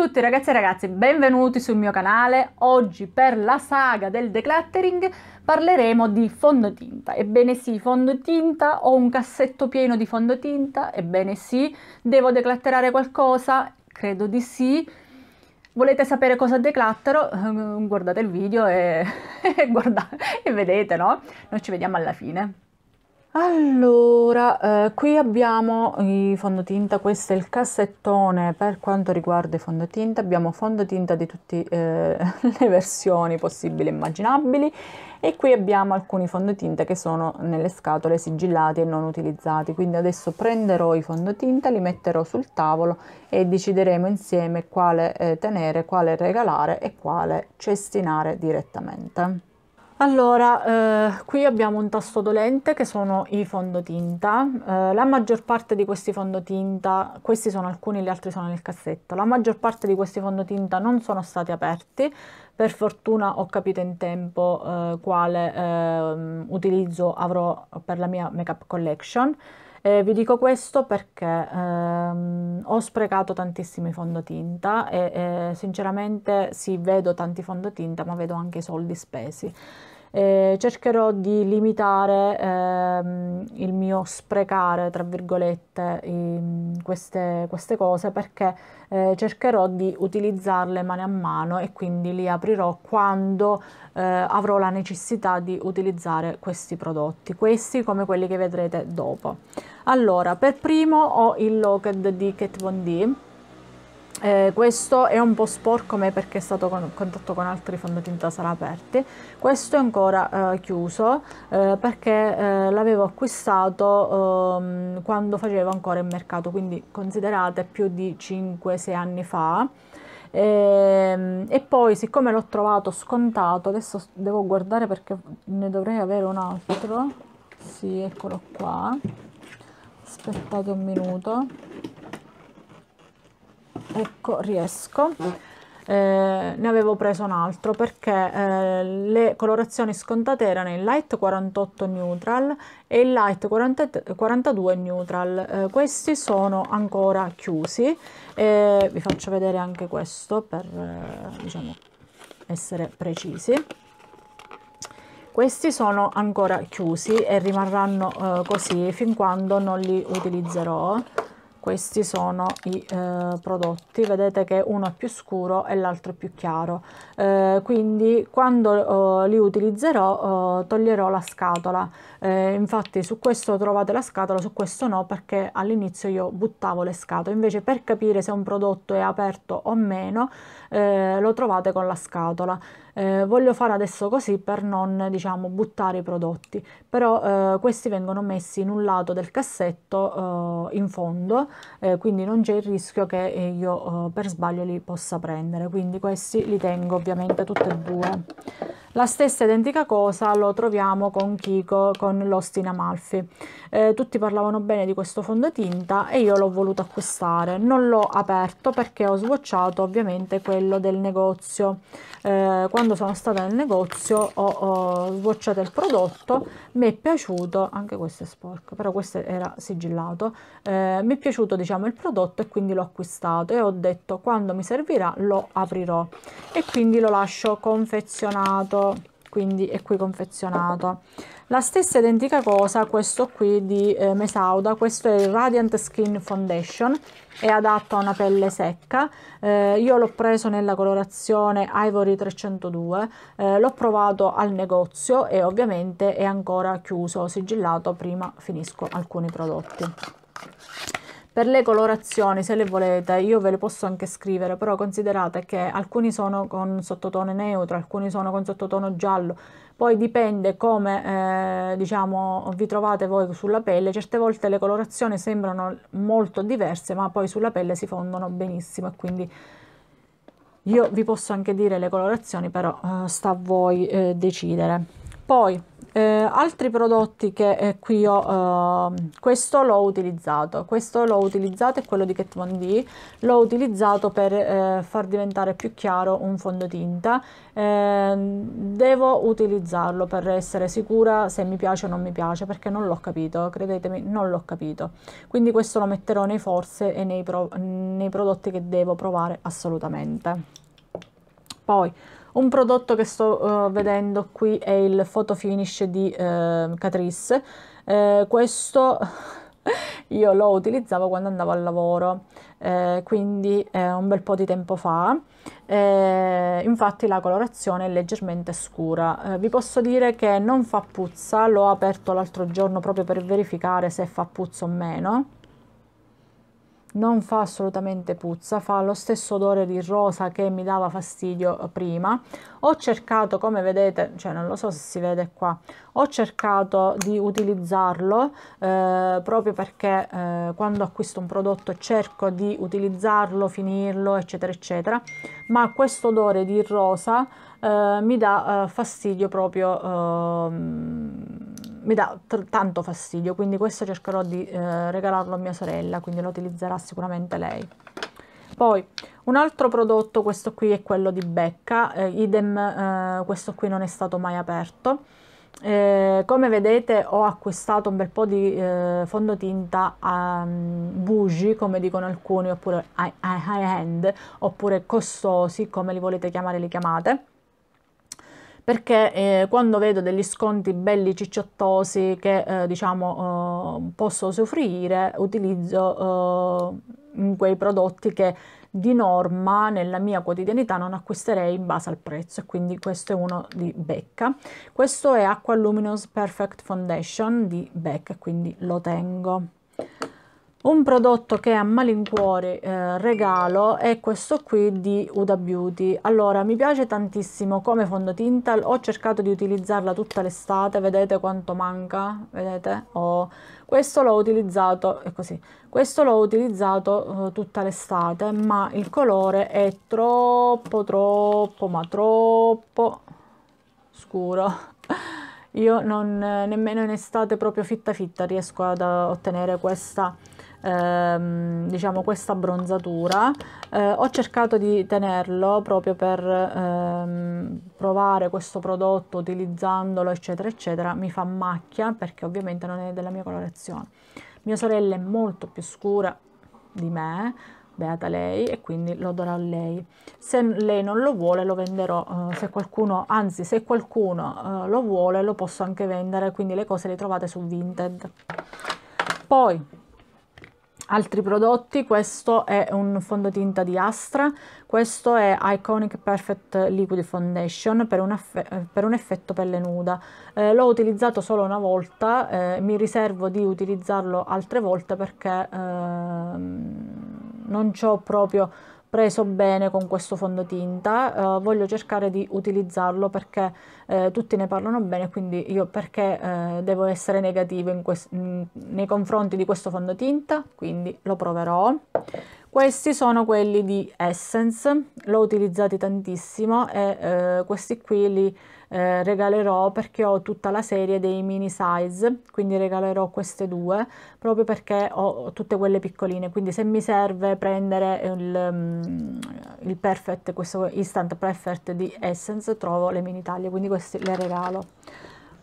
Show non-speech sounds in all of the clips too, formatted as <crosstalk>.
tutti ragazzi e ragazze, benvenuti sul mio canale. Oggi per la saga del decluttering parleremo di fondotinta. Ebbene sì, fondotinta, ho un cassetto pieno di fondotinta, ebbene sì, devo declatterare qualcosa? Credo di sì. Volete sapere cosa declattero? <laughs> Guardate il video e, <laughs> e, guarda... e vedete, no? Noi ci vediamo alla fine. Allora, eh, qui abbiamo i fondotinta, questo è il cassettone per quanto riguarda i fondotinta, abbiamo fondotinta di tutte eh, <laughs> le versioni possibili e immaginabili e qui abbiamo alcuni fondotinta che sono nelle scatole sigillati e non utilizzati, quindi adesso prenderò i fondotinta, li metterò sul tavolo e decideremo insieme quale eh, tenere, quale regalare e quale cestinare direttamente. Allora, eh, qui abbiamo un tasto dolente che sono i fondotinta. Eh, la maggior parte di questi fondotinta, questi sono alcuni, gli altri sono nel cassetto. La maggior parte di questi fondotinta non sono stati aperti. Per fortuna ho capito in tempo eh, quale ehm, utilizzo avrò per la mia make up collection. Eh, vi dico questo perché ehm, ho sprecato tantissimi fondotinta e eh, sinceramente sì, vedo tanti fondotinta, ma vedo anche i soldi spesi. Eh, cercherò di limitare ehm, il mio sprecare, tra virgolette, in queste, queste, cose perché eh, cercherò di utilizzarle mano a mano e quindi li aprirò quando eh, avrò la necessità di utilizzare questi prodotti, questi come quelli che vedrete dopo. Allora, per primo ho il Locked di Kat Von D. Eh, questo è un po' sporco me perché è stato con, in contatto con altri fondotinta sarà aperti questo è ancora eh, chiuso eh, perché eh, l'avevo acquistato ehm, quando facevo ancora il mercato quindi considerate più di 5-6 anni fa e, ehm, e poi siccome l'ho trovato scontato adesso devo guardare perché ne dovrei avere un altro sì eccolo qua aspettate un minuto ecco riesco eh, ne avevo preso un altro perché eh, le colorazioni scontate erano il light 48 neutral e il light 40, 42 neutral eh, questi sono ancora chiusi eh, vi faccio vedere anche questo per eh, diciamo essere precisi questi sono ancora chiusi e rimarranno eh, così fin quando non li utilizzerò. Questi sono i eh, prodotti, vedete che uno è più scuro e l'altro più chiaro. Eh, quindi quando eh, li utilizzerò eh, toglierò la scatola. Eh, infatti su questo trovate la scatola, su questo no perché all'inizio io buttavo le scatole. Invece per capire se un prodotto è aperto o meno eh, lo trovate con la scatola. Eh, voglio fare adesso così per non diciamo buttare i prodotti, però eh, questi vengono messi in un lato del cassetto eh, in fondo, eh, quindi non c'è il rischio che eh, io per sbaglio li possa prendere, quindi questi li tengo ovviamente tutti e due. La stessa identica cosa lo troviamo con Kiko, con Lost Amalfi. Eh, tutti parlavano bene di questo fondotinta e io l'ho voluto acquistare. Non l'ho aperto perché ho sbocciato ovviamente quello del negozio. Eh, quando sono stata nel negozio ho, ho swatchato il prodotto, mi è piaciuto, anche questo è sporco, però questo era sigillato, eh, mi è piaciuto diciamo il prodotto e quindi l'ho acquistato e ho detto quando mi servirà lo aprirò e quindi lo lascio confezionato quindi è qui confezionato la stessa identica cosa questo qui di eh, Mesauda questo è il Radiant Skin Foundation è adatto a una pelle secca eh, io l'ho preso nella colorazione Ivory 302 eh, l'ho provato al negozio e ovviamente è ancora chiuso sigillato prima finisco alcuni prodotti per le colorazioni, se le volete, io ve le posso anche scrivere, però considerate che alcuni sono con sottotono neutro, alcuni sono con sottotono giallo, poi dipende come eh, diciamo, vi trovate voi sulla pelle, certe volte le colorazioni sembrano molto diverse, ma poi sulla pelle si fondono benissimo e quindi io vi posso anche dire le colorazioni, però eh, sta a voi eh, decidere. Poi eh, altri prodotti che eh, qui ho, eh, questo l'ho utilizzato, questo l'ho utilizzato è quello di Kat Von D, l'ho utilizzato per eh, far diventare più chiaro un fondotinta, ehm, devo utilizzarlo per essere sicura se mi piace o non mi piace perché non l'ho capito, credetemi non l'ho capito, quindi questo lo metterò nei forze e nei, pro nei prodotti che devo provare assolutamente. Poi, un prodotto che sto uh, vedendo qui è il Photo Finish di uh, Catrice. Uh, questo <laughs> io lo utilizzavo quando andavo al lavoro, eh, quindi eh, un bel po' di tempo fa. Eh, infatti la colorazione è leggermente scura. Eh, vi posso dire che non fa puzza, l'ho aperto l'altro giorno proprio per verificare se fa puzza o meno non fa assolutamente puzza, fa lo stesso odore di rosa che mi dava fastidio eh, prima. Ho cercato, come vedete, cioè non lo so se si vede qua, ho cercato di utilizzarlo eh, proprio perché eh, quando acquisto un prodotto cerco di utilizzarlo, finirlo, eccetera, eccetera, ma questo odore di rosa eh, mi dà eh, fastidio proprio ehm, mi dà tanto fastidio, quindi questo cercherò di eh, regalarlo a mia sorella, quindi lo utilizzerà sicuramente lei. Poi un altro prodotto, questo qui è quello di Becca, eh, idem eh, questo qui non è stato mai aperto. Eh, come vedete ho acquistato un bel po' di eh, fondotinta um, bougie come dicono alcuni oppure high end oppure costosi come li volete chiamare li chiamate perché eh, quando vedo degli sconti belli cicciottosi che eh, diciamo eh, posso soffrire utilizzo eh, quei prodotti che di norma nella mia quotidianità non acquisterei in base al prezzo e quindi questo è uno di Becca questo è Aqua Luminous Perfect Foundation di Becca quindi lo tengo un prodotto che a malincuore eh, regalo è questo qui di Uda Beauty allora mi piace tantissimo come fondotinta ho cercato di utilizzarla tutta l'estate vedete quanto manca vedete oh, questo l'ho utilizzato è così questo l'ho utilizzato eh, tutta l'estate ma il colore è troppo troppo ma troppo scuro <laughs> io non, nemmeno in estate proprio fitta fitta riesco ad ottenere questa ehm, diciamo questa abbronzatura eh, ho cercato di tenerlo proprio per ehm, provare questo prodotto utilizzandolo eccetera eccetera mi fa macchia perché ovviamente non è della mia colorazione mia sorella è molto più scura di me beata lei e quindi lo darò a lei se lei non lo vuole lo venderò eh, se qualcuno anzi se qualcuno eh, lo vuole lo posso anche vendere quindi le cose le trovate su vinted poi Altri prodotti, questo è un fondotinta di Astra, questo è Iconic Perfect Liquid Foundation per un, eh, per un effetto pelle nuda. Eh, l'ho utilizzato solo una volta, eh, mi riservo di utilizzarlo altre volte perché eh, non ho proprio preso bene con questo fondotinta, eh, voglio cercare di utilizzarlo perché eh, tutti ne parlano bene, quindi io perché eh, devo essere negativo in in, nei confronti di questo fondotinta, quindi lo proverò. Questi sono quelli di Essence, l'ho utilizzati tantissimo e eh, questi qui li eh, regalerò perché ho tutta la serie dei mini size, quindi regalerò queste due proprio perché ho tutte quelle piccoline, quindi se mi serve prendere il, mm, il perfect, questo instant perfect di Essence trovo le mini taglie, quindi queste le regalo.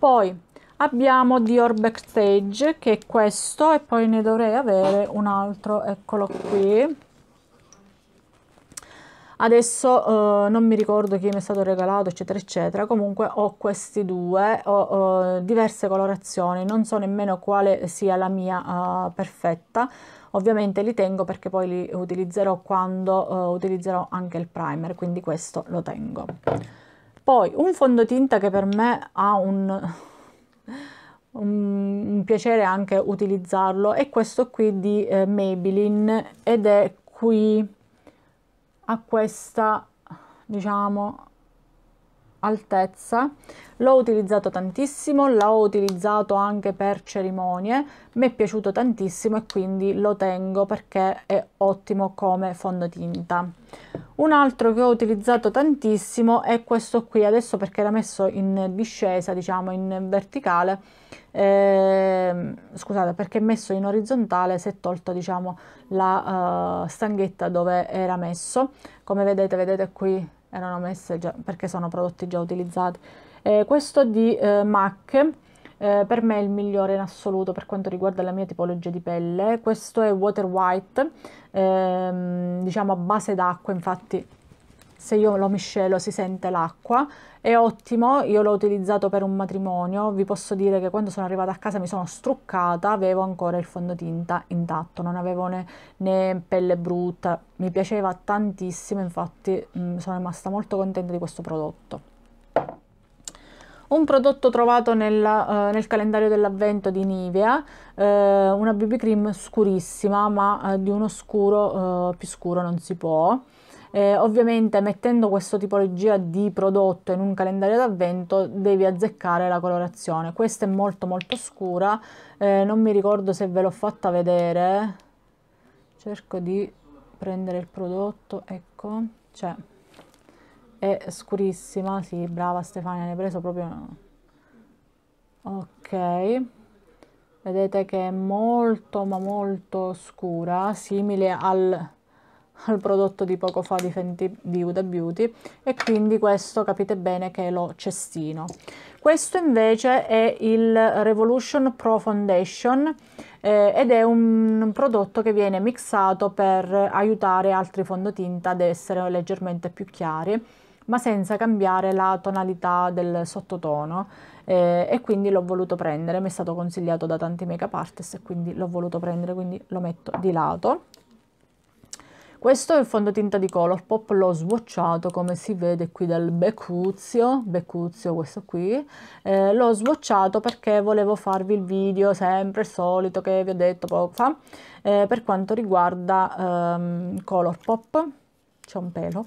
Poi abbiamo Dior Backstage che è questo e poi ne dovrei avere un altro eccolo qui adesso eh, non mi ricordo chi mi è stato regalato eccetera eccetera comunque ho questi due ho, ho eh, diverse colorazioni non so nemmeno quale sia la mia uh, perfetta ovviamente li tengo perché poi li utilizzerò quando uh, utilizzerò anche il primer quindi questo lo tengo poi un fondotinta che per me ha un un, piacere anche utilizzarlo è questo qui di eh, Maybelline ed è qui a questa diciamo altezza l'ho utilizzato tantissimo l'ho utilizzato anche per cerimonie mi è piaciuto tantissimo e quindi lo tengo perché è ottimo come fondotinta un altro che ho utilizzato tantissimo è questo qui adesso perché era messo in discesa diciamo in verticale eh, scusate perché è messo in orizzontale si è tolto diciamo la uh, stanghetta dove era messo come vedete vedete qui erano messe già perché sono prodotti già utilizzati eh, questo di eh, MAC eh, per me è il migliore in assoluto per quanto riguarda la mia tipologia di pelle, questo è Water White, ehm, diciamo a base d'acqua, infatti se io lo miscelo si sente l'acqua, è ottimo, io l'ho utilizzato per un matrimonio, vi posso dire che quando sono arrivata a casa mi sono struccata, avevo ancora il fondotinta intatto, non avevo né, né pelle brutta, mi piaceva tantissimo, infatti mh, mm, sono rimasta molto contenta di questo prodotto un prodotto trovato nella, eh, nel calendario dell'avvento di Nivea, eh, una BB cream scurissima, ma eh, di uno scuro eh, più scuro non si può. Eh, ovviamente mettendo questa tipologia di prodotto in un calendario d'avvento devi azzeccare la colorazione. Questa è molto molto scura, eh, non mi ricordo se ve l'ho fatta vedere. Cerco di prendere il prodotto, ecco, c'è. Cioè è scurissima, sì, brava Stefania, ne hai preso proprio... Ok, vedete che è molto ma molto scura, simile al, al prodotto di poco fa di, Fenty, di Huda Beauty e quindi questo capite bene che lo cestino. Questo invece è il Revolution Pro Foundation eh, ed è un prodotto che viene mixato per aiutare altri fondotinta ad essere leggermente più chiari ma senza cambiare la tonalità del sottotono eh, e quindi l'ho voluto prendere, mi è stato consigliato da tanti make up artist e quindi l'ho voluto prendere, quindi lo metto di lato. Questo è il fondotinta di Colourpop, l'ho swatchato come si vede qui dal becuzio, becuzio questo qui, eh, l'ho swatchato perché volevo farvi il video sempre il solito che vi ho detto poco fa, eh, per quanto riguarda ehm, Colourpop, c'è un pelo,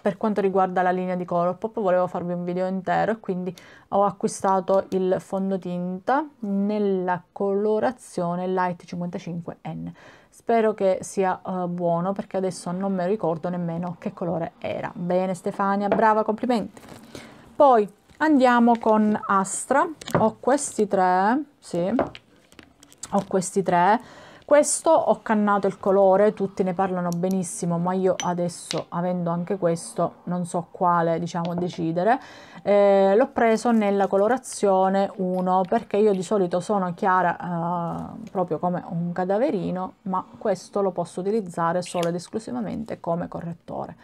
per quanto riguarda la linea di Colourpop volevo farvi un video intero e quindi ho acquistato il fondotinta nella colorazione light 55n spero che sia uh, buono perché adesso non me lo ricordo nemmeno che colore era bene Stefania brava complimenti poi andiamo con Astra ho questi tre sì ho questi tre questo ho cannato il colore tutti ne parlano benissimo ma io adesso avendo anche questo non so quale diciamo decidere eh, l'ho preso nella colorazione 1 perché io di solito sono chiara eh, proprio come un cadaverino ma questo lo posso utilizzare solo ed esclusivamente come correttore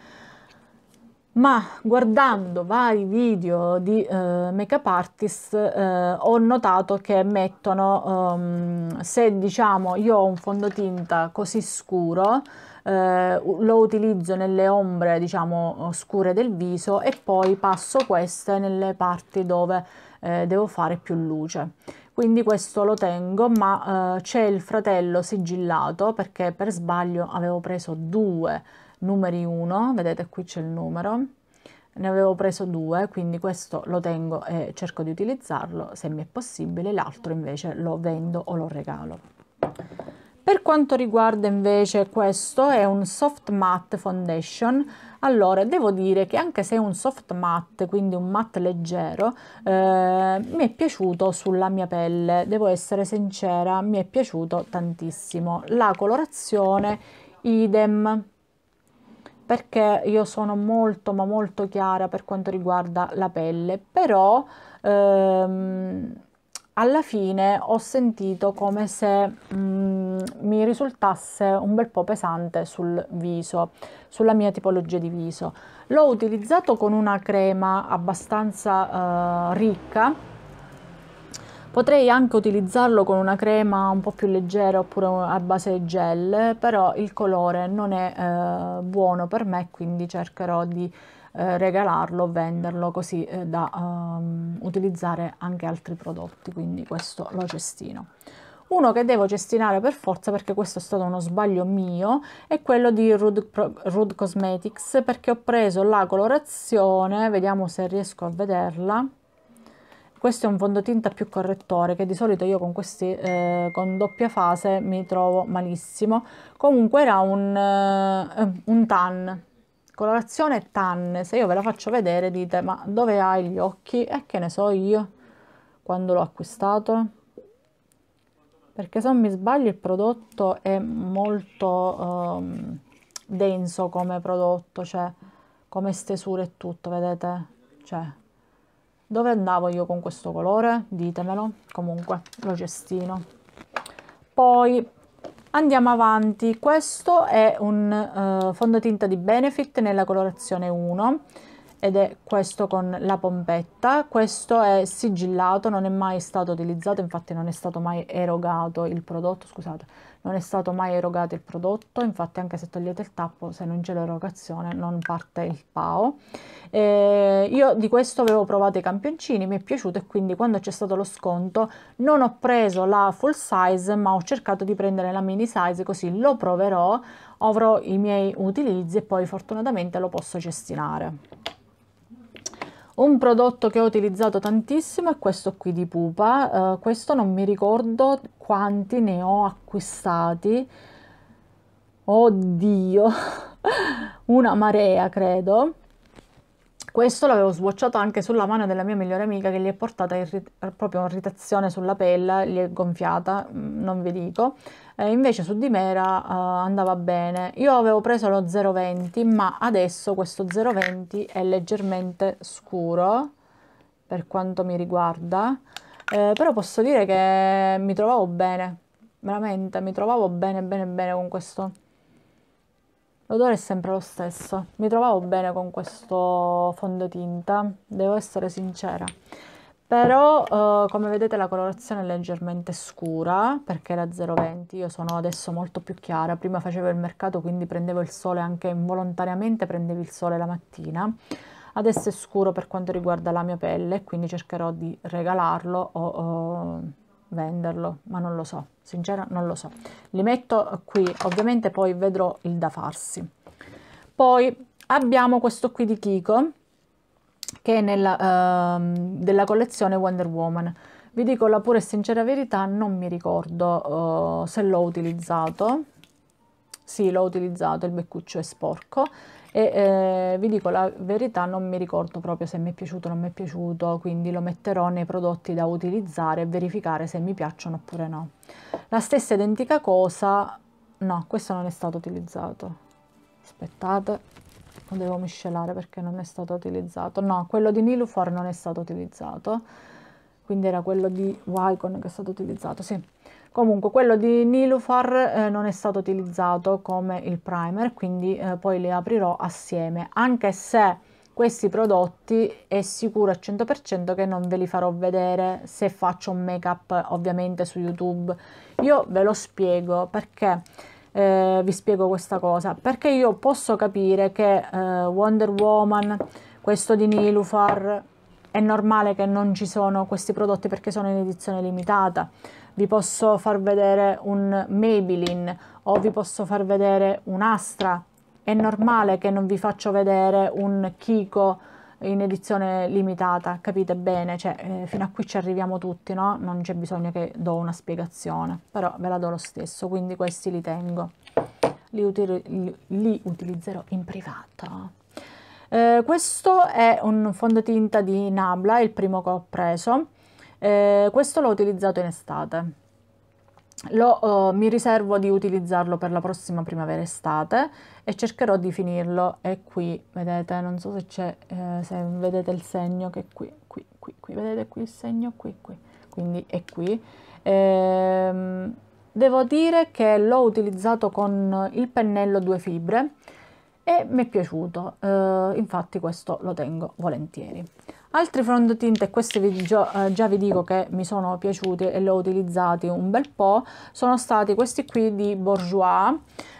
ma guardando vari video di eh, make artist eh, ho notato che mettono, um, se diciamo io ho un fondotinta così scuro, eh, lo utilizzo nelle ombre diciamo scure del viso e poi passo queste nelle parti dove eh, devo fare più luce quindi questo lo tengo ma eh, c'è il fratello sigillato perché per sbaglio avevo preso due numeri 1, vedete qui c'è il numero, ne avevo preso due, quindi questo lo tengo e cerco di utilizzarlo se mi è possibile, l'altro invece lo vendo o lo regalo. Per quanto riguarda invece questo è un soft matte foundation, allora devo dire che anche se è un soft matte, quindi un matte leggero, eh, mi è piaciuto sulla mia pelle, devo essere sincera, mi è piaciuto tantissimo. La colorazione idem perché io sono molto ma molto chiara per quanto riguarda la pelle, però ehm, alla fine ho sentito come se mm, mi risultasse un bel po' pesante sul viso, sulla mia tipologia di viso. L'ho utilizzato con una crema abbastanza eh, ricca Potrei anche utilizzarlo con una crema un po' più leggera oppure a base gel, però il colore non è eh, buono per me, quindi cercherò di eh, regalarlo, venderlo così eh, da um, utilizzare anche altri prodotti, quindi questo lo cestino. Uno che devo cestinare per forza perché questo è stato uno sbaglio mio è quello di Rude, Rude Cosmetics perché ho preso la colorazione, vediamo se riesco a vederla, questo è un fondotinta più correttore che di solito io con questi eh, con doppia fase mi trovo malissimo comunque era un, eh, un tan colorazione tan se io ve la faccio vedere dite ma dove hai gli occhi e eh, che ne so io quando l'ho acquistato perché se non mi sbaglio il prodotto è molto ehm, denso come prodotto cioè come stesura e tutto vedete cioè dove andavo io con questo colore ditemelo comunque lo cestino poi andiamo avanti questo è un uh, fondotinta di benefit nella colorazione 1 ed è questo con la pompetta questo è sigillato non è mai stato utilizzato infatti non è stato mai erogato il prodotto scusate non è stato mai erogato il prodotto, infatti anche se togliete il tappo, se non c'è l'erogazione non parte il PAO. Eh, io di questo avevo provato i campioncini, mi è piaciuto e quindi quando c'è stato lo sconto non ho preso la full size ma ho cercato di prendere la mini size così lo proverò, avrò i miei utilizzi e poi fortunatamente lo posso cestinare. Un prodotto che ho utilizzato tantissimo è questo qui di Pupa, uh, questo non mi ricordo quanti ne ho acquistati, oddio, <laughs> una marea credo, questo l'avevo sbocciato anche sulla mano della mia migliore amica che gli è portata irrit- proprio irritazione sulla pelle, gli è gonfiata, mm, non vi dico. Eh, invece su di me era, uh, andava bene. Io avevo preso lo 0,20, ma adesso questo 0,20 è leggermente scuro per quanto mi riguarda. Eh, però posso dire che mi trovavo bene, veramente mi trovavo bene bene bene con questo L'odore è sempre lo stesso. Mi trovavo bene con questo fondotinta, devo essere sincera. Però, eh, come vedete, la colorazione è leggermente scura, perché era 0,20. Io sono adesso molto più chiara. Prima facevo il mercato, quindi prendevo il sole anche involontariamente, prendevi il sole la mattina adesso è scuro per quanto riguarda la mia pelle quindi cercherò di regalarlo o, o eh, venderlo, ma non lo so, sincera non lo so. Li metto qui, ovviamente poi vedrò il da farsi. Poi abbiamo questo qui di Kiko, che è nella, uh, della collezione Wonder Woman. Vi dico la pura e sincera verità, non mi ricordo uh, se l'ho utilizzato. Sì, l'ho utilizzato, il beccuccio è sporco e eh, vi dico la verità non mi ricordo proprio se mi è piaciuto o non mi è piaciuto quindi lo metterò nei prodotti da utilizzare e verificare se mi piacciono oppure no la stessa identica cosa no questo non è stato utilizzato aspettate lo devo miscelare perché non è stato utilizzato no quello di Nilufor non è stato utilizzato quindi era quello di Wycon che è stato utilizzato sì Comunque quello di Nilufar eh, non è stato utilizzato come il primer, quindi eh, poi li aprirò assieme, anche se questi prodotti è sicuro al 100% che non ve li farò vedere se faccio un make up ovviamente su YouTube. Io ve lo spiego perché eh, vi spiego questa cosa, perché io posso capire che eh, Wonder Woman, questo di Nilufar, è normale che non ci sono questi prodotti perché sono in edizione limitata vi posso far vedere un Maybelline o vi posso far vedere un Astra. È normale che non vi faccio vedere un Kiko in edizione limitata, capite bene? Cioè, eh, fino a qui ci arriviamo tutti, no? Non c'è bisogno che do una spiegazione, però ve la do lo stesso, quindi questi li tengo. Li, util li utilizzerò in privato. Eh, questo è un fondotinta di Nabla, il primo che ho preso. Eh, questo l'ho utilizzato in estate. Lo, oh, mi riservo di utilizzarlo per la prossima primavera estate e cercherò di finirlo. E qui vedete, non so se c'è, eh, se vedete il segno che è qui, qui, qui, qui, vedete qui il segno, qui, qui, quindi è qui. Ehm, devo dire che l'ho utilizzato con il pennello due fibre e mi è piaciuto, eh, infatti questo lo tengo volentieri altri fondotinte questi vi già, eh, già vi dico che mi sono piaciuti e li ho utilizzati un bel po' sono stati questi qui di Bourjois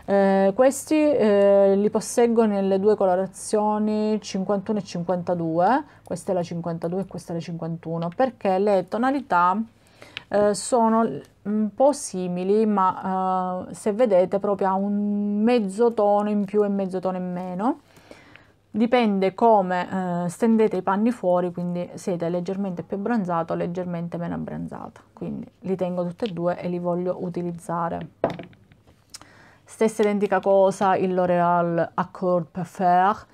eh, questi eh, li posseggo nelle due colorazioni 51 e 52 questa è la 52 e questa è la 51 perché le tonalità eh, sono un po' simili, ma eh, se vedete proprio ha un mezzo tono in più e mezzo tono in meno dipende come eh, stendete i panni fuori, quindi siete leggermente più abbronzato o leggermente meno abbronzata. Quindi li tengo tutti e due e li voglio utilizzare. Stessa identica cosa il L'Oreal Accord Perfect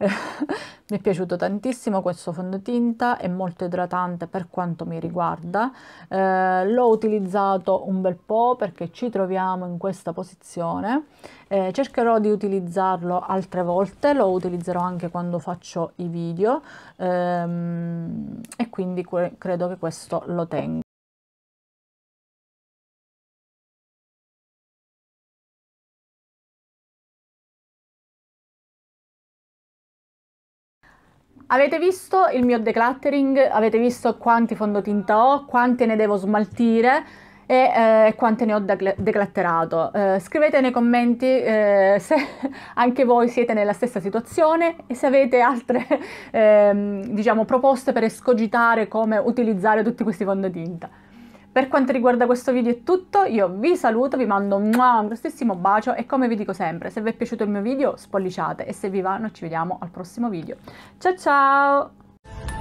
<laughs> mi è piaciuto tantissimo questo fondotinta, è molto idratante per quanto mi riguarda, eh, l'ho utilizzato un bel po' perché ci troviamo in questa posizione, eh, cercherò di utilizzarlo altre volte, lo utilizzerò anche quando faccio i video ehm, e quindi credo che questo lo tengo. Avete visto il mio decluttering? Avete visto quanti fondotinta ho? Quante ne devo smaltire? E eh, quante ne ho declatterato? Eh, scrivete nei commenti eh, se <laughs> anche voi siete nella stessa situazione e se avete altre <laughs> ehm, diciamo, proposte per escogitare come utilizzare tutti questi fondotinta. Per quanto riguarda questo video è tutto, io vi saluto, vi mando un grossissimo bacio e come vi dico sempre, se vi è piaciuto il mio video spolliciate e se vi va noi ci vediamo al prossimo video. Ciao ciao!